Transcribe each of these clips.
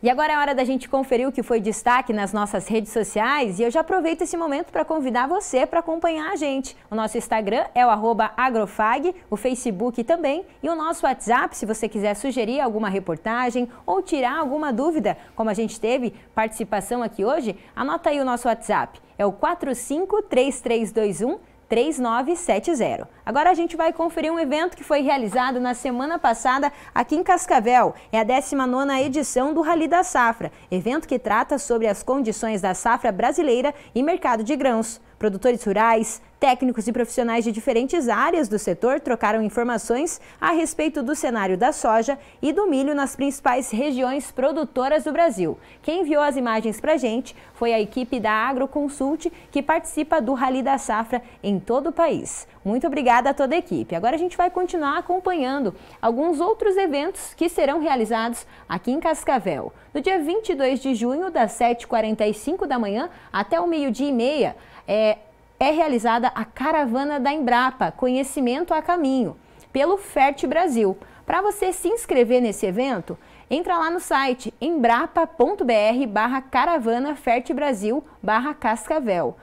E agora é hora da gente conferir o que foi destaque nas nossas redes sociais e eu já aproveito esse momento para convidar você para acompanhar a gente. O nosso Instagram é o agrofag, o Facebook também e o nosso WhatsApp se você quiser sugerir alguma reportagem ou tirar alguma dúvida, como a gente teve participação aqui hoje, anota aí o nosso WhatsApp, é o 453321 3970. Agora a gente vai conferir um evento que foi realizado na semana passada aqui em Cascavel. É a 19ª edição do Rally da Safra, evento que trata sobre as condições da safra brasileira e mercado de grãos. Produtores rurais, técnicos e profissionais de diferentes áreas do setor trocaram informações a respeito do cenário da soja e do milho nas principais regiões produtoras do Brasil. Quem enviou as imagens para a gente foi a equipe da Agroconsult, que participa do Rally da Safra em todo o país. Muito obrigada Obrigada a toda a equipe. Agora a gente vai continuar acompanhando alguns outros eventos que serão realizados aqui em Cascavel. No dia 22 de junho, das 7h45 da manhã até o meio-dia e meia, é, é realizada a Caravana da Embrapa, Conhecimento a Caminho, pelo FERT Brasil. Para você se inscrever nesse evento, entra lá no site embrapa.br barra caravana Brasil barra Cascavel.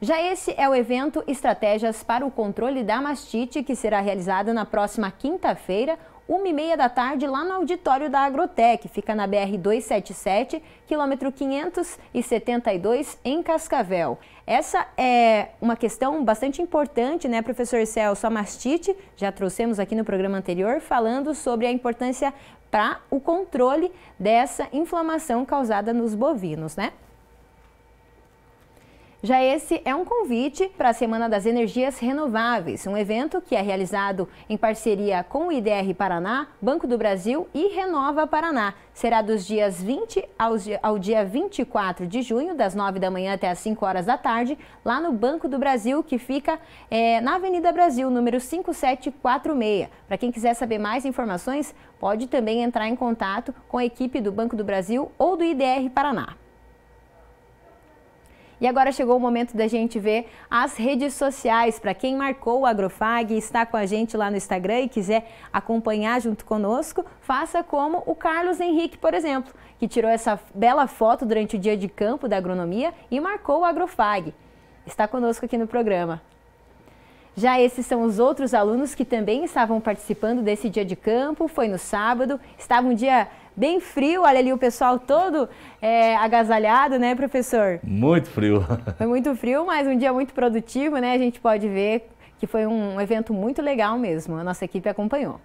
Já esse é o evento Estratégias para o Controle da Mastite, que será realizado na próxima quinta-feira, uma e meia da tarde, lá no auditório da Agrotec. Fica na BR 277, quilômetro 572, em Cascavel. Essa é uma questão bastante importante, né, professor Celso? A mastite, já trouxemos aqui no programa anterior, falando sobre a importância para o controle dessa inflamação causada nos bovinos, né? Já esse é um convite para a Semana das Energias Renováveis, um evento que é realizado em parceria com o IDR Paraná, Banco do Brasil e Renova Paraná. Será dos dias 20 ao dia 24 de junho, das 9 da manhã até as 5 horas da tarde, lá no Banco do Brasil, que fica é, na Avenida Brasil, número 5746. Para quem quiser saber mais informações, pode também entrar em contato com a equipe do Banco do Brasil ou do IDR Paraná. E agora chegou o momento da gente ver as redes sociais. Para quem marcou o Agrofag e está com a gente lá no Instagram e quiser acompanhar junto conosco, faça como o Carlos Henrique, por exemplo, que tirou essa bela foto durante o dia de campo da agronomia e marcou o Agrofag. Está conosco aqui no programa. Já esses são os outros alunos que também estavam participando desse dia de campo, foi no sábado, estava um dia bem frio, olha ali o pessoal todo é, agasalhado, né, professor? Muito frio. Foi muito frio, mas um dia muito produtivo, né? A gente pode ver que foi um evento muito legal mesmo. A nossa equipe acompanhou.